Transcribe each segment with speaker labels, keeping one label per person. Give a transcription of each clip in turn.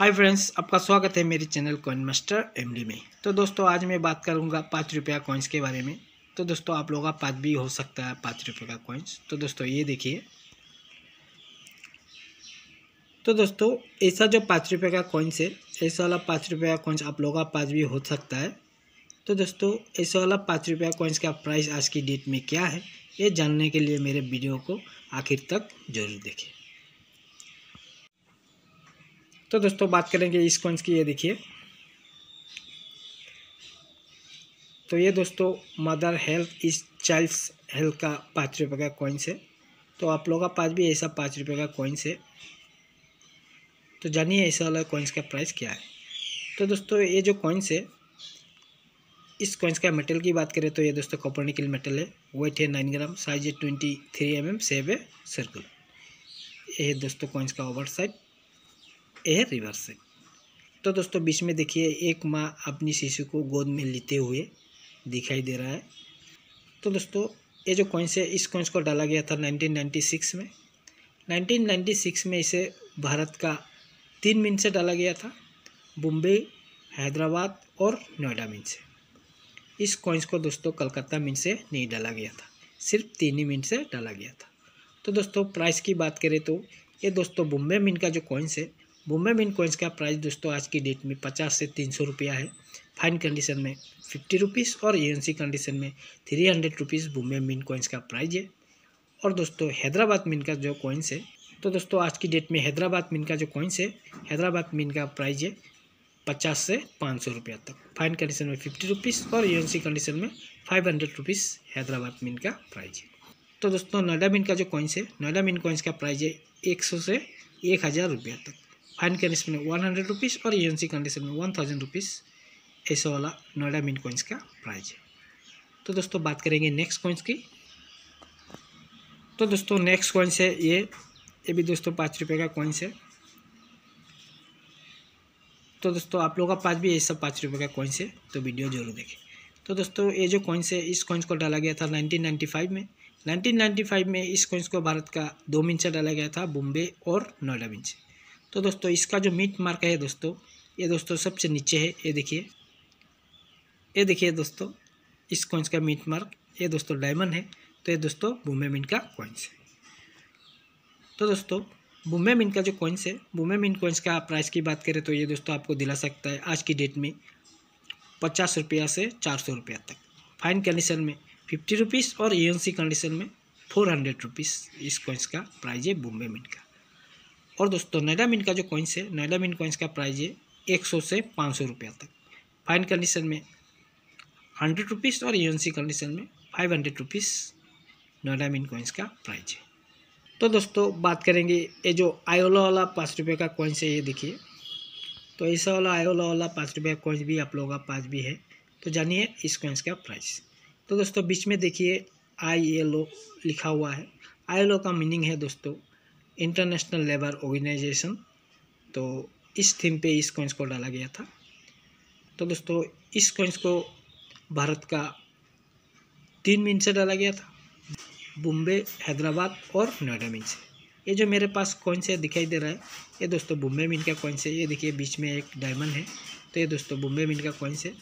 Speaker 1: hi friends आपका स्वागत है मेरे चैनल कॉइन मास्टर एमडी में तो दोस्तों आज मैं बात करूंगा पाँच रुपया कॉइन्स के बारे में तो दोस्तों आप लोगों का पाँच भी हो सकता है पाँच रुपये का कॉइन्स तो दोस्तों ये देखिए तो दोस्तों ऐसा जो पाँच रुपये का कॉइन्स है ऐसा वाला पाँच रुपये का कॉइन्स आप लोगों का पाँच भी हो सकता है तो दोस्तों ऐसा वाला पाँच रुपये कॉइन्स का प्राइस आज की डेट में क्या है ये जानने के लिए मेरे वीडियो को आखिर तक जरूर देखें तो दोस्तों बात करेंगे इस कॉइन्स की ये देखिए तो ये दोस्तों mother health is child's health का पाँच रुपये का कॉइन्स है तो आप लोगों का पास भी ऐसा पाँच रुपये का कॉइन्स है तो जानिए ऐसा वाला कॉइन्स का प्राइस क्या है तो दोस्तों ये जो कॉइन्स है इस कॉइन्स का मेटल की बात करें तो ये दोस्तों निकल मेटल है वेट है नाइन ग्राम साइज है ट्वेंटी थ्री एम एम सेव है सर्कुलर ये दोस्तों कॉइन्स का ओवर साइड ए रिवर्सिंग तो दोस्तों बीच में देखिए एक माँ अपनी शिशु को गोद में लेते हुए दिखाई दे रहा है तो दोस्तों ये जो कॉइंस है इस कॉइंस को डाला गया था 1996 में 1996 में इसे भारत का तीन मिन से डाला गया था बम्बे हैदराबाद और नोएडा मिन से इस कॉइंस को दोस्तों कलकत्ता मिन से नहीं डाला गया था सिर्फ तीन ही मिन से डाला गया था तो दोस्तों प्राइस की बात करें तो ये दोस्तों बम्बे मिन का जो कॉइंस है बॉम्बे मिन कोइंस का प्राइस दोस्तों आज की डेट में पचास से तीन सौ रुपया है फाइन कंडीशन में फिफ्टी रुपीज़ और एजेंसी कंडीशन में three hundred rupees Bombay mint coins का प्राइज है और दोस्तों हैदराबाद मिन का जो कोइंस है तो दोस्तों आज की डेट में हैदराबाद मिन का जो कोइंस है हैदराबाद मिन का प्राइज है पचास से पाँच सौ रुपया तक फाइन कंडीशन में फिफ्टी रुपीज़ और यू कंडीशन में five hundred rupees Hyderabad mint का प्राइज है तो दोस्तों नोएडा मिन का जो कॉइंस है नोएडा मिन कोइंस का प्राइज है एक सौ से एक हज़ार रुपया तक फाइन कंडीशन में वन हंड्रेड रुपीज़ और एजेंसी कंडीशन में वन थाउजेंड रुपीज़ ऐसा वाला नोएडा मिन कॉइंस का प्राइस है तो दोस्तों बात करेंगे नेक्स्ट कॉइन्स की तो दोस्तों नेक्स्ट कॉइन्स है ये ये भी दोस्तों पाँच रुपये का कॉइंस है तो दोस्तों आप लोगों का पास भी ये सब पाँच रुपये का कॉइंस है तो वीडियो जरूर देखें तो दोस्तों ये जो कॉइंस है इस कॉइन्स को डाला गया था 1995 में 1995 में इस कॉइंस को भारत का दो मिंच डाला गया था बॉम्बे और नोएडा मिंच तो दोस्तों इसका जो मीट मार्क है दोस्तों ये दोस्तों सबसे नीचे है ये देखिए ये देखिए दोस्तों इस कॉइन्स का मीट मार्क ये दोस्तों डायमंड है तो ये दोस्तों मिंट का कॉइन्स है तो दोस्तों मिंट का जो कॉइन्स है मिंट कॉइन्स का प्राइस की बात करें तो ये दोस्तों आपको दिला सकता है आज की डेट में पचास रुपया से चार सौ रुपया तक फाइन कंडीशन में फिफ्टी रुपीज़ और ए कंडीशन में फोर हंड्रेड रुपीज़ इस कॉइन्स का प्राइज़ है बुम्बे मिन का और दोस्तों नैडा मिन का जो कॉइन्स है नैडा मिन कॉइन्स का प्राइस है एक सौ से पाँच सौ रुपया तक फाइन कंडीशन में हंड्रेड रुपीज़ और सी कंडीशन में five hundred rupees Noida mint coins का प्राइस है तो दोस्तों बात करेंगे ये जो आयोला वाला पाँच रुपये का कॉइन्स है ये देखिए तो ऐसा वाला आयोला वाला पाँच रुपये का कॉइन्स भी आप लोगों का पास भी है तो जानिए इस कॉइन्स का प्राइस तो दोस्तों बीच में देखिए आई एल ओ लिखा हुआ है आई एल ओ का मीनिंग है दोस्तों इंटरनेशनल लेबर ऑर्गेनाइजेशन तो इस थीम पे इस कोइंस को डाला गया था तो दोस्तों इस कोइंस को भारत का तीन मीन से डाला गया था बॉम्बे हैदराबाद और नोएडा मीन से ये जो मेरे पास कॉइन है दिखाई दे रहा है ये दोस्तों बॉम्बे मिन का कॉइंस है ये देखिए बीच में एक डायमंड है तो ये दोस्तों बॉम्बे मिन का कोइंस है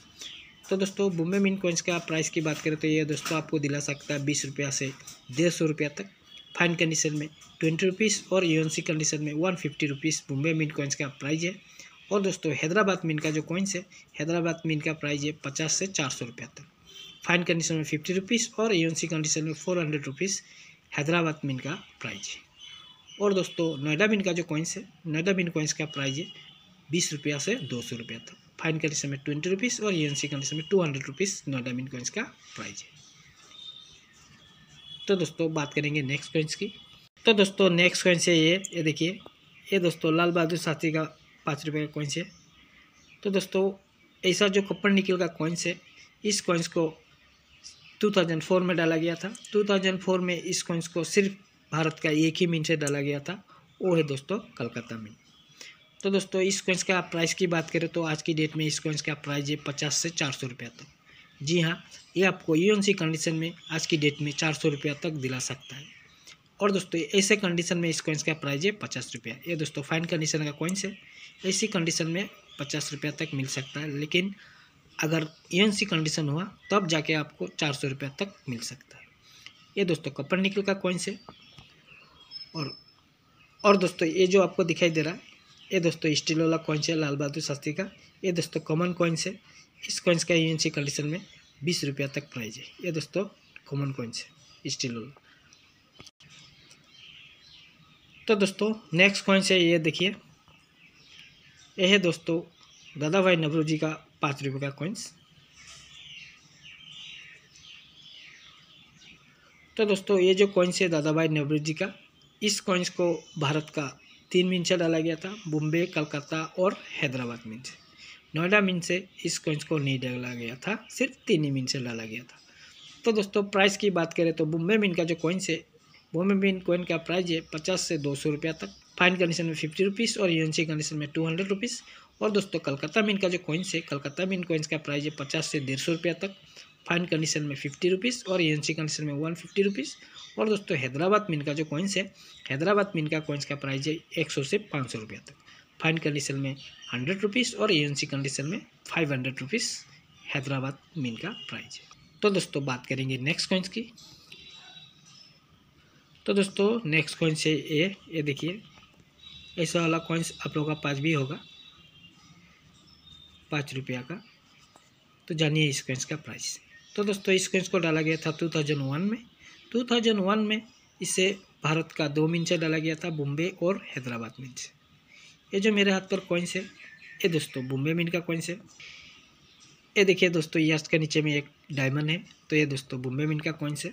Speaker 1: तो दोस्तों बॉम्बे मिन कॉइंस का प्राइस की बात करें तो ये दोस्तों आपको दिला सकता है बीस रुपया से डेढ़ सौ रुपया तक फाइन कंडीशन में ट्वेंटी रुपीज़ और सी कंडीशन में one fifty rupees Mumbai mint coins का प्राइज़ है और दोस्तों हैदराबाद मिन का जो कॉइन्स है हैदराबाद मिन का प्राइस है पचास से चार सौ रुपया तक फाइन कंडीशन में फिफ्टी रुपीज़ और सी कंडीशन में four hundred rupees Hyderabad mint का प्राइज है और दोस्तों नोएडा मिन का जो कॉइन्स है नोएडा मिन कॉइन्स का प्राइज है बीस रुपया से दो सौ रुपया तक फाइन कंडीशन में ट्वेंटी रुपीज़ और सी कंडीशन में two hundred rupees Noida mint coins का प्राइज है तो दोस्तों बात करेंगे नेक्स्ट कॉइन्स की तो दोस्तों नेक्स्ट क्वेंस है ये ये देखिए ये दोस्तों लाल बहादुर शास्त्री का पाँच रुपये का कॉइंस है तो दोस्तों ऐसा जो कपड़ निकल का कॉइंस है इस कॉइंस को 2004 में डाला गया था 2004 में इस कॉइंस को सिर्फ भारत का एक ही मिनट से डाला गया था वो है दोस्तों कलकत्ता में तो दोस्तों इस कॉइंस का प्राइस की बात करें तो आज की डेट में इस कॉइंस का प्राइस है पचास से चार सौ रुपया तक जी हाँ ये आपको ये सी कंडीशन में आज की डेट में चार सौ रुपया तक दिला सकता है और दोस्तों ऐसे कंडीशन में इस कॉइन्स का प्राइस है पचास रुपया ये दोस्तों फाइन कंडीशन का कॉइन्स है ऐसी कंडीशन में पचास रुपया तक मिल सकता है लेकिन अगर ई सी कंडीशन हुआ तब जाके आपको चार सौ रुपया तक मिल सकता है ये दोस्तों कपड़ निकल का कॉइन्स है और और दोस्तों ये जो आपको दिखाई दे रहा है ये दोस्तों स्टील वाला कॉइन्स है लाल बहादुर शास्त्री का ये दोस्तों कॉमन कॉइन्स है इस कॉइन्स का यू कंडीशन में बीस रुपया तक प्राइज है ये दोस्तों कॉमन कॉइन्स है स्टील वाला तो दोस्तों नेक्स्ट कॉइन्स है ये देखिए यह है दोस्तों दादा भाई नबरू जी का पाँच रुपये का कॉइन्स तो दोस्तों ये जो कॉइन्स है दादा भाई नवरू जी का इस कॉइन्स को भारत का तीन मिनट से डाला गया था बॉम्बे कलकत्ता और हैदराबाद में नोएडा मिन से इस कॉइंस को नहीं डाला गया था सिर्फ तीन ही मिन से डाला गया था तो दोस्तों प्राइस की बात करें तो बुम्बे मिन का जो कॉइंस है बुम्बे मिन कॉइन का प्राइस है पचास से दो सौ रुपया तक फाइन कंडीशन में फिफ्टी रुपीज़ और यूएनसी कंडीशन में टू हंड्रेड रुपीज़ और दोस्तों कलकत्ता मिन का जो कॉइन्स है कलकत्ता मिन कॉइन्स का प्राइस है पचास से डेढ़ सौ रुपया तक फाइन कंडीशन में फिफ्टी रुपीज़ और सी कंडीशन में वन फिफ्टी रुपीज़ और दोस्तों हैदराबाद मिन का जो कॉइन्स है हैदराबाद मिन का कॉइन्स का प्राइस है एक सौ से पाँच सौ रुपया तक फाइन कंडीशन में हंड्रेड रुपीज़ और एजेंसी कंडीशन में five hundred rupees Hyderabad mint का प्राइस है तो दोस्तों बात करेंगे नेक्स्ट कॉइन्स की तो दोस्तों नेक्स्ट कॉइन है ये ये देखिए ऐसा वाला कॉइन्स आप लोगों का पास भी होगा पाँच रुपया का तो जानिए इस कॉइन्स का प्राइस तो दोस्तों इस कॉइन्स को डाला गया था टू थाउजेंड वन में टू थाउजेंड वन में इसे भारत का दो मिनट डाला गया था बॉम्बे और हैदराबाद मिनट ये जो मेरे हाथ पर कॉइन्स है ये दोस्तों बुम्बे मिन का कॉइन्स है ये देखिए दोस्तों यस के नीचे में एक डायमंड है तो ये दोस्तों बुम्बे मिन का कॉइन्स है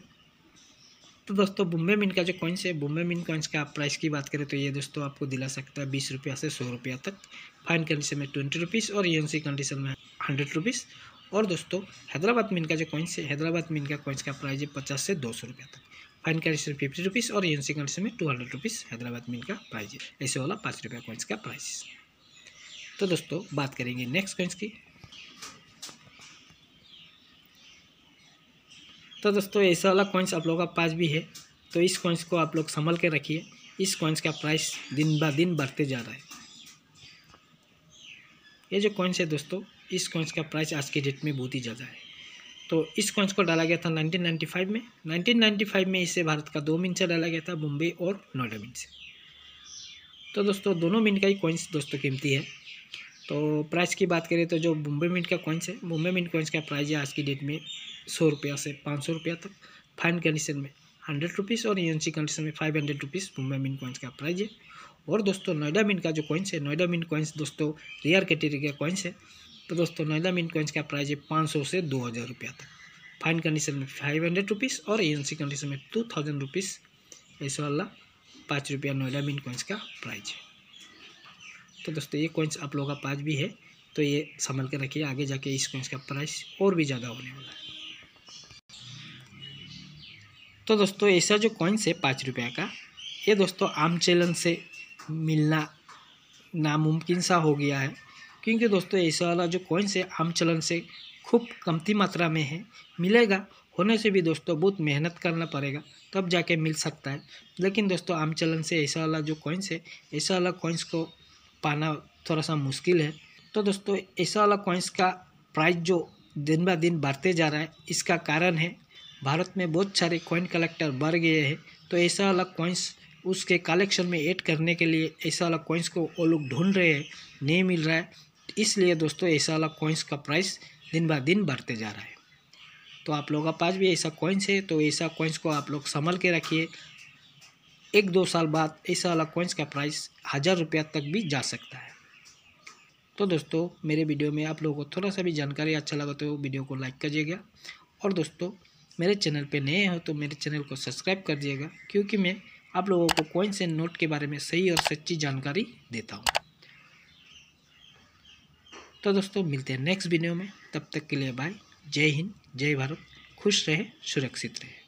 Speaker 1: तो दोस्तों बुम्बे मिन का जो कॉइन्स है बुम्बे मिन कॉइन्स का आप प्राइस की बात करें तो ये दोस्तों आपको दिला सकता है बीस रुपया से सौ रुपया तक फाइन कंडीशन में ट्वेंटी रुपीज़ और यूनसी e कंडीशन में हंड्रेड रुपीज़ और दोस्तों हैदराबाद मिन का जो कॉइन्स है हैदराबाद मिन का कॉइन्स का प्राइस है पचास से दो सौ रुपया तक फाइन में फिफ्टी रुपीज़ और एन सी कंडीशन में two hundred rupees Hyderabad mint का प्राइज ऐसे वाला पाँच रुपया कॉइन्स का प्राइस तो दोस्तों बात करेंगे नेक्स्ट कोइंस की तो दोस्तों ऐसा वाला कॉइन्स आप लोगों का पास भी है तो इस कोइंस को आप लोग संभल के रखिए इस कॉइन्स का प्राइस दिन ब दिन बढ़ते जा रहा है ये जो कॉइन्स है दोस्तों इस कॉइन्स का प्राइस आज के डेट में बहुत ही ज़्यादा है तो इस कॉइंस को डाला गया था 1995 में 1995 में इसे भारत का दो मिनट से डाला गया था मुंबई और नोएडा मिनट से तो दोस्तों दोनों मिनट का ही कॉइंस दोस्तों कीमती है तो प्राइस की बात करें तो जो मुंबई मिनट का कॉइंस है मुंबई मिनट कॉइंस का प्राइस है आज की डेट में सौ रुपया से पाँच सौ रुपया तक फाइन कंडीशन में हंड्रेड रुपीज़ और एजेंसी कंडीशन में five hundred rupees Mumbai mint coins का प्राइज है और दोस्तों नोएडा मिन का जो कॉइंस है नोएडा मिन कॉइंस दोस्तों रेयर कैटेगरी का कॉइंस है तो दोस्तों नोएडा मिन कॉइन्स का प्राइस है पाँच सौ से दो हज़ार रुपया तक फाइन कंडीशन में फाइव हंड्रेड रुपीज़ और सी कंडीशन में टू थाउजेंड रुपीज़ ऐसे वाला पाँच रुपया नोएडा मिन कॉइन्स का प्राइस है तो दोस्तों ये कॉइन्स आप लोगों का पाँच भी है तो ये संभल के रखिए आगे जाके इस कॉइन्स का प्राइस और भी ज़्यादा होने वाला है तो दोस्तों ऐसा जो कॉइन्स है पाँच रुपया का ये दोस्तों आम चलन से मिलना नामुमकिन सा हो गया है क्योंकि दोस्तों ऐसा वाला जो कॉइन्स है आम चलन से खूब कमती मात्रा में है मिलेगा होने से भी दोस्तों बहुत मेहनत करना पड़ेगा तब जाके मिल सकता है लेकिन दोस्तों आम चलन से ऐसा वाला जो कॉइन्स है ऐसा वाला कॉइन्स को पाना थोड़ा सा मुश्किल है तो दोस्तों ऐसा वाला कॉइन्स का प्राइस जो दिन ब दिन बढ़ते जा रहा है इसका कारण है भारत में बहुत सारे कॉइन कलेक्टर बढ़ गए हैं तो ऐसा वाला कॉइन्स उसके कलेक्शन में ऐड करने के लिए ऐसा वाला कॉइन्स को वो लोग ढूंढ रहे हैं नहीं मिल रहा है इसलिए दोस्तों ऐसा वाला कॉइन्स का प्राइस दिन ब दिन बढ़ते जा रहा है तो आप लोगों का पास भी ऐसा कॉइन्स है तो ऐसा कॉइन्स को आप लोग संभल के रखिए एक दो साल बाद ऐसा वाला कॉइन्स का प्राइस हज़ार रुपया तक भी जा सकता है तो दोस्तों मेरे वीडियो में आप लोगों को थोड़ा सा भी जानकारी अच्छा लगा तो वीडियो को लाइक करिएगा और दोस्तों मेरे चैनल पे नए हो तो मेरे चैनल को सब्सक्राइब कर दिएगा क्योंकि मैं आप लोगों को कॉइन्स एंड नोट के बारे में सही और सच्ची जानकारी देता हूँ तो दोस्तों मिलते हैं नेक्स्ट वीडियो में तब तक के लिए बाय जय हिंद जय भारत खुश रहे सुरक्षित रहे